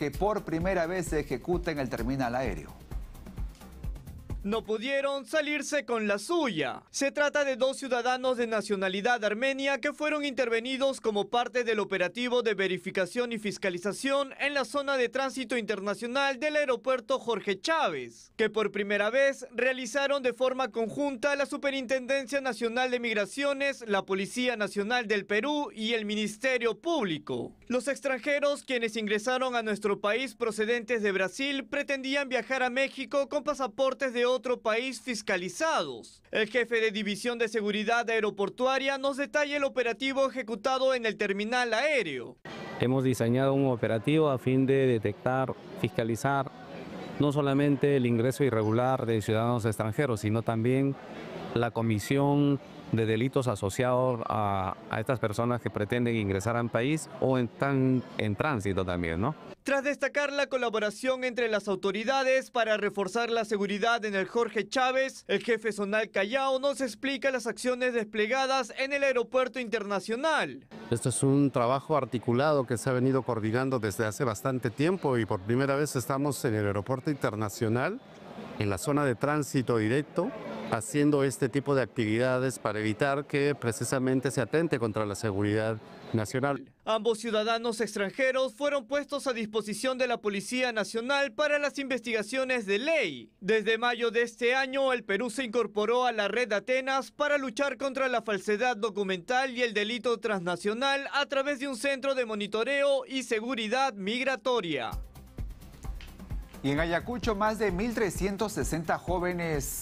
que por primera vez se ejecuta en el terminal aéreo no pudieron salirse con la suya. Se trata de dos ciudadanos de nacionalidad armenia que fueron intervenidos como parte del operativo de verificación y fiscalización en la zona de tránsito internacional del aeropuerto Jorge Chávez, que por primera vez realizaron de forma conjunta la Superintendencia Nacional de Migraciones, la Policía Nacional del Perú y el Ministerio Público. Los extranjeros quienes ingresaron a nuestro país procedentes de Brasil pretendían viajar a México con pasaportes de otro país fiscalizados. El jefe de División de Seguridad Aeroportuaria nos detalla el operativo ejecutado en el terminal aéreo. Hemos diseñado un operativo a fin de detectar, fiscalizar no solamente el ingreso irregular de ciudadanos extranjeros, sino también la comisión de delitos asociados a, estas personas que pretenden ingresar al país o están en tránsito también, ¿no? Tras destacar la colaboración entre las autoridades para reforzar la seguridad en el Jorge Chávez, el jefe zonal Callao nos explica las acciones desplegadas en el aeropuerto internacional. Esto es un trabajo articulado que se ha venido coordinando desde hace bastante tiempo y por primera vez estamos en el aeropuerto internacional, en la zona de tránsito directo, haciendo este tipo de actividades para evitar que precisamente se atente contra la seguridad nacional. Ambos ciudadanos extranjeros fueron puestos a disposición de la Policía Nacional para las investigaciones de ley. Desde mayo de este año, el Perú se incorporó a la red Atenas para luchar contra la falsedad documental y el delito transnacional a través de un centro de monitoreo y seguridad migratoria. Y en Ayacucho, más de 1.360 jóvenes